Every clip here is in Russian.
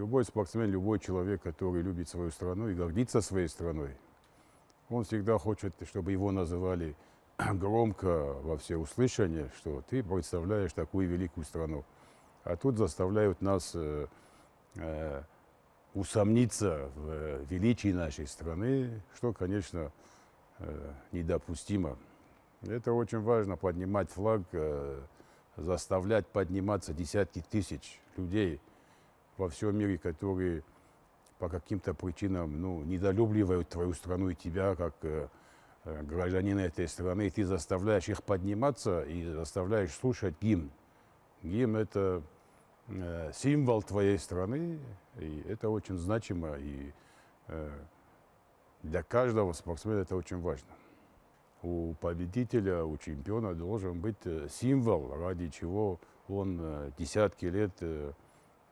Любой спортсмен, любой человек, который любит свою страну и гордится своей страной, он всегда хочет, чтобы его называли громко во все услышания, что ты представляешь такую великую страну. А тут заставляют нас э, э, усомниться в э, величии нашей страны, что, конечно, э, недопустимо. Это очень важно, поднимать флаг, э, заставлять подниматься десятки тысяч людей – во всем мире, которые по каким-то причинам ну, недолюбливают твою страну и тебя как э, э, гражданина этой страны, и ты заставляешь их подниматься и заставляешь слушать гимн. Гимн – это э, символ твоей страны, и это очень значимо, и э, для каждого спортсмена это очень важно. У победителя, у чемпиона должен быть э, символ, ради чего он э, десятки лет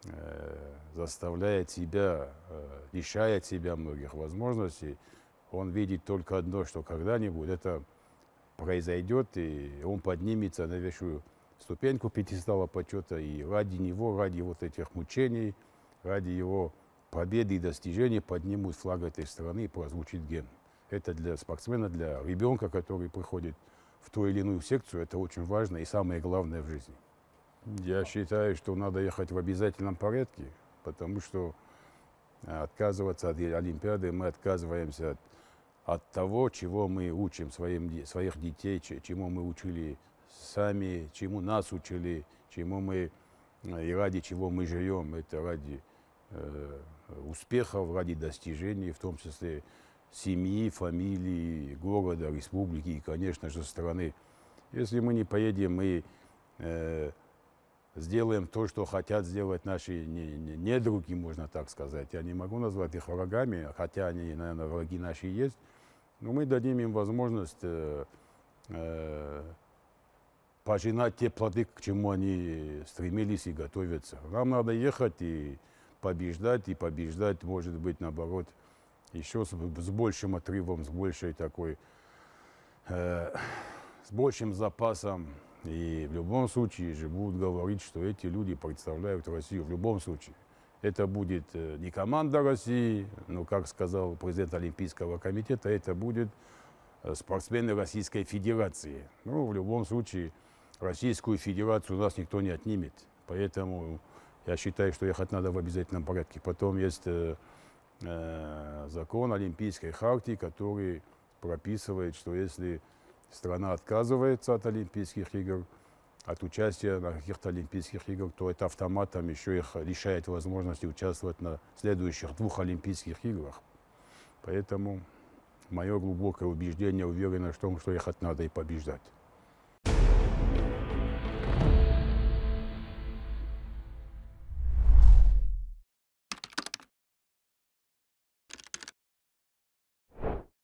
Э, заставляя тебя, э, лишая тебя многих возможностей, он видит только одно, что когда-нибудь это произойдет, и он поднимется на вещую ступеньку пьедестала почета, и ради него, ради вот этих мучений, ради его победы и достижений поднимут флаг этой страны и прозвучит ген. Это для спортсмена, для ребенка, который приходит в ту или иную секцию, это очень важно и самое главное в жизни. Я считаю, что надо ехать в обязательном порядке, потому что э, отказываться от Олимпиады, мы отказываемся от, от того, чего мы учим своим, своих детей, чему мы учили сами, чему нас учили, чему мы э, и ради чего мы живем. Это ради э, успехов, ради достижений, в том числе семьи, фамилии, города, республики и, конечно же, страны. Если мы не поедем мы э, сделаем то, что хотят сделать наши недруги, можно так сказать. Я не могу назвать их врагами, хотя они, наверное, враги наши есть. Но мы дадим им возможность э, э, пожинать те плоды, к чему они стремились и готовятся. Нам надо ехать и побеждать, и побеждать, может быть, наоборот, еще с, с большим отрывом, с большей такой, э, с большим запасом и в любом случае же будут говорить, что эти люди представляют Россию. В любом случае. Это будет э, не команда России, но, как сказал президент Олимпийского комитета, это будет э, спортсмены Российской Федерации. Ну, в любом случае, Российскую Федерацию у нас никто не отнимет. Поэтому я считаю, что ехать надо в обязательном порядке. Потом есть э, закон Олимпийской хартии, который прописывает, что если страна отказывается от Олимпийских игр, от участия на каких-то Олимпийских играх, то это автоматом еще их лишает возможности участвовать на следующих двух Олимпийских играх. Поэтому мое глубокое убеждение уверенность в том, что их надо и побеждать.